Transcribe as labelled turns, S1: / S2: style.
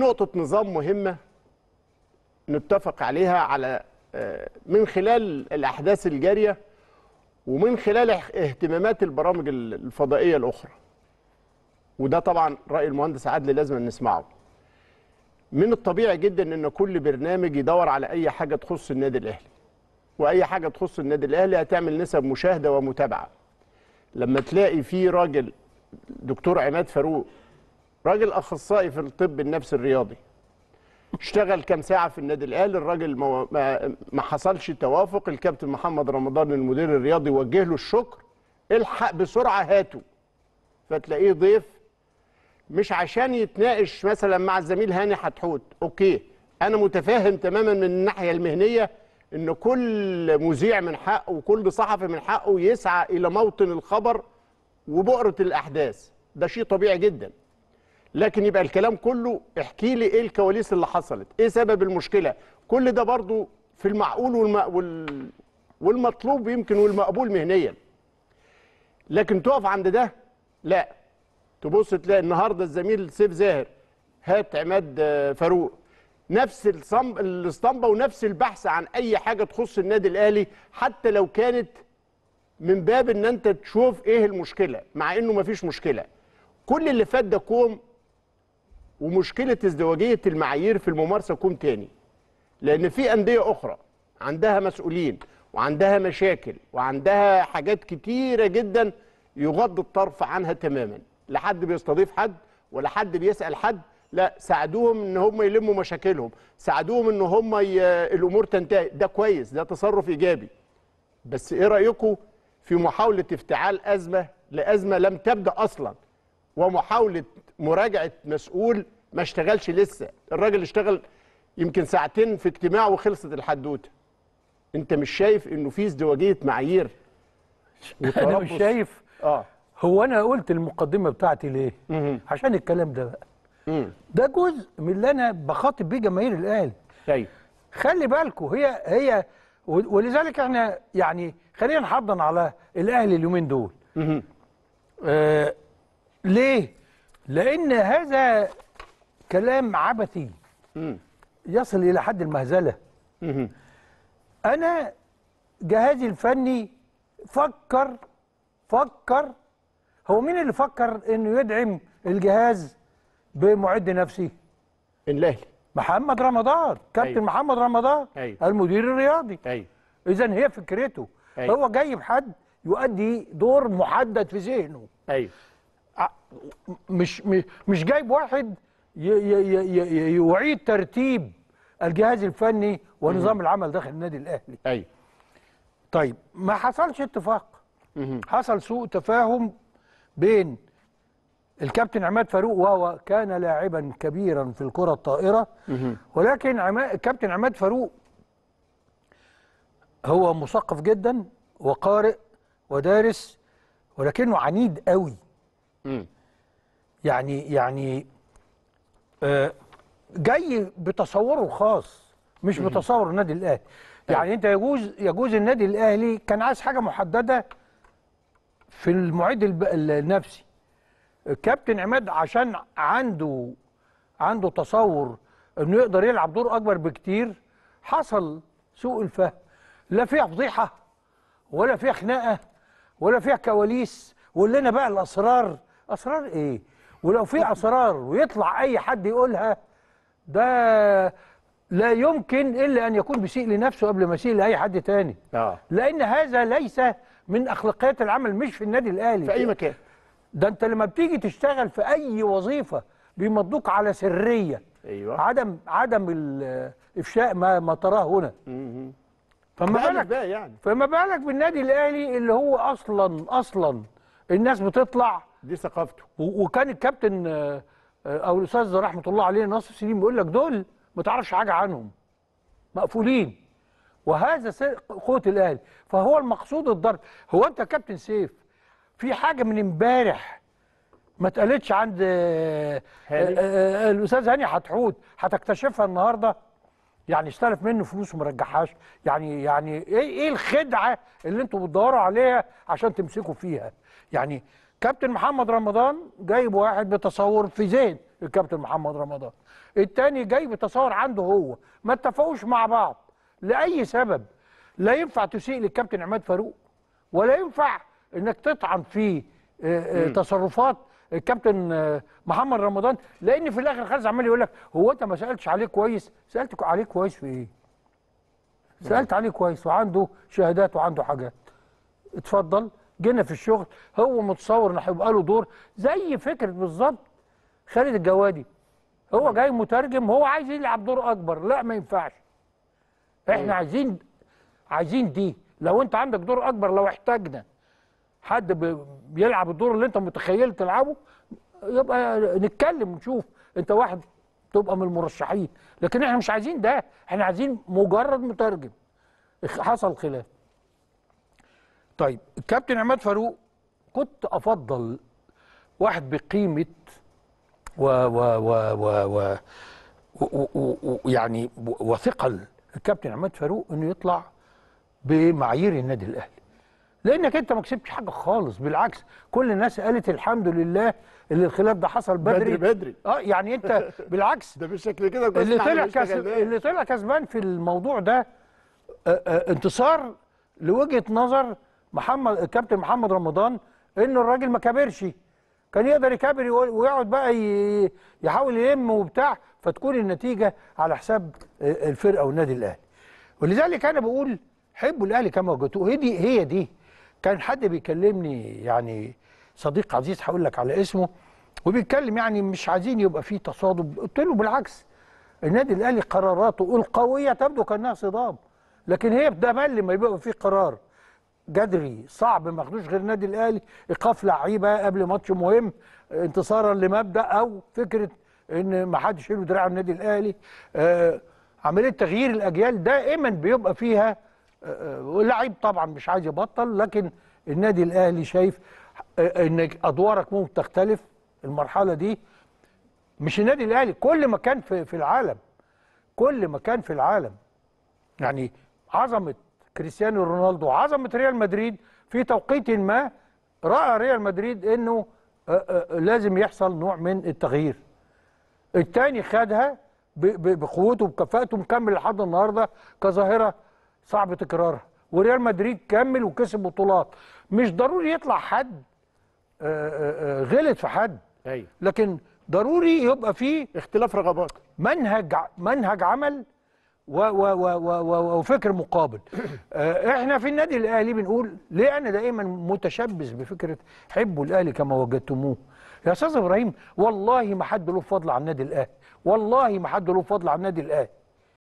S1: نقطة نظام مهمة نتفق عليها على آه، من خلال الأحداث الجارية ومن خلال اهتمامات البرامج الفضائية الأخرى وده طبعا رأي المهندس عادل لازم نسمعه من الطبيعي جدا أن كل برنامج يدور على أي حاجة تخص النادي الأهلي وأي حاجة تخص النادي الأهلي هتعمل نسب مشاهدة ومتابعة لما تلاقي في راجل دكتور عماد فاروق راجل اخصائي في الطب النفسي الرياضي اشتغل كام ساعه في النادي الاهلي الراجل ما, ما حصلش توافق الكابتن محمد رمضان المدير الرياضي وجه له الشكر الحق بسرعه هاته فتلاقيه ضيف مش عشان يتناقش مثلا مع الزميل هاني حتحوت اوكي انا متفاهم تماما من الناحيه المهنيه ان كل مذيع من حقه وكل صحفي من حقه يسعى الى موطن الخبر وبؤره الاحداث ده شيء طبيعي جدا لكن يبقى الكلام كله احكي لي ايه الكواليس اللي حصلت ايه سبب المشكله كل ده برضو في المعقول والم... والمطلوب يمكن والمقبول مهنيا لكن تقف عند ده لا تبص تلاقي النهارده الزميل سيف زاهر هات عماد آه، فاروق نفس الاسطمبه ونفس البحث عن اي حاجه تخص النادي الاهلي حتى لو كانت من باب ان انت تشوف ايه المشكله مع انه مفيش مشكله كل اللي فات ده كوم ومشكله ازدواجيه المعايير في الممارسه كوم تاني لان في انديه اخرى عندها مسؤولين وعندها مشاكل وعندها حاجات كتيره جدا يغض الطرف عنها تماما لا حد بيستضيف حد ولا حد بيسال حد لا ساعدوهم ان هم يلموا مشاكلهم ساعدوهم ان هم ي... الامور تنتهي ده كويس ده تصرف ايجابي بس ايه رايكم في محاوله افتعال ازمه لازمه لم تبدا اصلا ومحاوله مراجعه مسؤول ما اشتغلش لسه الراجل اشتغل يمكن ساعتين في اجتماع وخلصت الحدوته انت مش شايف انه في ازدواجيه معايير انا مش شايف اه هو انا قلت المقدمه بتاعتي ليه مم. عشان الكلام ده بقى مم. ده جزء
S2: من اللي انا بخاطب بيه جماهير الاهلي ايوه خلي بالكم هي هي ولذلك احنا يعني خلينا نحضن على الاهلي اليومين دول آه ليه لأن هذا كلام عبثي يصل إلى حد المهزلة أنا جهازي الفني فكر فكر هو مين اللي فكر انه يدعم الجهاز بمعد نفسي؟ الاهلي محمد رمضان كابتن أيوه. محمد رمضان أيوه. المدير الرياضي أيوه. اذا هي فكرته أيوه. هو جايب حد يؤدي دور محدد في ذهنه أيوه. آه، مش مش جايب واحد يعيد ترتيب الجهاز الفني ونظام العمل داخل النادي الاهلي ايوه طيب ما حصلش اتفاق حصل سوء تفاهم بين الكابتن عماد فاروق وهو كان لاعبا كبيرا في الكره الطائره ولكن عما... الكابتن عماد فاروق هو مثقف جدا وقارئ ودارس ولكنه عنيد قوي يعني يعني آه، جاي بتصوره الخاص مش بتصور النادي الاهلي أيوة. يعني انت يجوز يجوز النادي الاهلي كان عايز حاجه محدده في المعد النفسي كابتن عماد عشان عنده عنده تصور انه يقدر يلعب دور اكبر بكتير حصل سوء الفهم لا فيها فضيحه ولا فيها خناقه ولا فيها كواليس واللي بقى الاسرار اسرار ايه ولو في اسرار ويطلع اي حد يقولها ده لا يمكن الا ان يكون بيسيء لنفسه قبل ما يسيء لاي حد تاني آه. لان هذا ليس من اخلاقيات العمل مش في النادي الاهلي في اي مكان ده انت لما بتيجي تشتغل في اي وظيفه بيمضوك على سريه ايوه عدم عدم افشاء ما, ما تراه هنا فما بالك بقى يعني فما بالك بالنادي الاهلي اللي هو اصلا اصلا الناس بتطلع دي ثقافته وكان الكابتن آه، آه، او الاستاذ رحمه الله عليه ناصر سليم بيقول لك دول ما تعرفش حاجه عنهم مقفولين وهذا سر قوه الاهلي فهو المقصود الضرب هو انت كابتن سيف في حاجه من امبارح ما اتقالتش عند آه، الاستاذ هاني حتحوت هتكتشفها النهارده يعني استلف منه فلوس وما رجعهاش يعني يعني ايه ايه الخدعه اللي انتوا بتدوروا عليها عشان تمسكوا فيها يعني كابتن محمد رمضان جايب واحد بتصور في زين الكابتن محمد رمضان التاني جاي بتصور عنده هو ما اتفقوش مع بعض لاي سبب لا ينفع تسيء للكابتن عماد فاروق ولا ينفع انك تطعن في آه، آه، تصرفات الكابتن آه، محمد رمضان لان في الاخر خالص عمال يقول لك هو انت ما سالتش عليه كويس سالت عليه كويس في ايه سالت عليه كويس وعنده شهادات وعنده حاجات اتفضل جينا في الشغل هو متصور ان هيبقى له دور زي فكره بالظبط خالد الجوادي هو جاي مترجم هو عايز يلعب دور اكبر لا ما ينفعش احنا عايزين عايزين دي لو انت عندك دور اكبر لو احتاجنا حد بيلعب الدور اللي انت متخيل تلعبه يبقى نتكلم ونشوف انت واحد تبقى من المرشحين لكن احنا مش عايزين ده احنا عايزين مجرد مترجم حصل خلاف طيب الكابتن عماد فاروق كنت افضل واحد بقيمه و و و و, و, و يعني وثقل الكابتن عماد فاروق انه يطلع بمعايير النادي الاهلي لانك انت ما كسبتش حاجه خالص بالعكس كل الناس قالت الحمد لله اللي الخلاف ده حصل بدري بدري بدري اه يعني انت بالعكس ده
S1: بالشكل كده اللي طلع كس... اللي
S2: طلع كسبان في الموضوع ده آه، آه، انتصار لوجهه نظر محمد الكابتن محمد رمضان ان الراجل ما كبرش كان يقدر يكبر ويقعد بقى يحاول يلم وبتاع فتكون النتيجه على حساب آه، الفرقه والنادي الاهلي ولذلك انا بقول حبوا الاهلي كما وجدتوه هي دي هي دي كان حد بيكلمني يعني صديق عزيز هقول لك على اسمه وبيتكلم يعني مش عايزين يبقى في تصادم قلت له بالعكس النادي الاهلي قراراته القويه تبدو كانها صدام لكن هي بتمل لما يبقى في قرار جدري صعب ما خدوش غير النادي الاهلي ايقاف لعيبه قبل ماتش مهم انتصارا لمبدا او فكره ان ما حدش يشيل دراع النادي الاهلي آه، عمليه تغيير الاجيال دائما بيبقى فيها لعيب طبعا مش عايز يبطل لكن النادي الاهلي شايف آه، ان ادوارك ممكن تختلف المرحله دي مش النادي الاهلي كل مكان في, في العالم كل مكان في العالم يعني عظمه كريستيانو رونالدو عظمه ريال مدريد في توقيت ما راى ريال مدريد انه آه، آه، لازم يحصل نوع من التغيير التاني خدها بقوته وبكفاءته مكمل لحد النهارده كظاهره صعب تكرارها وريال مدريد كمل وكسب بطولات مش ضروري يطلع حد آه، آه، آه، غلط في حد أيوة. لكن ضروري يبقى فيه اختلاف رغبات منهج منهج عمل و و و و وفكر مقابل احنا في النادي الاهلي بنقول ليه انا دائما متشبث بفكره حبوا الاهلي كما وجدتموه يا استاذ ابراهيم والله ما حد له فضل على النادي الاهلي والله ما حد له فضل على النادي الاهلي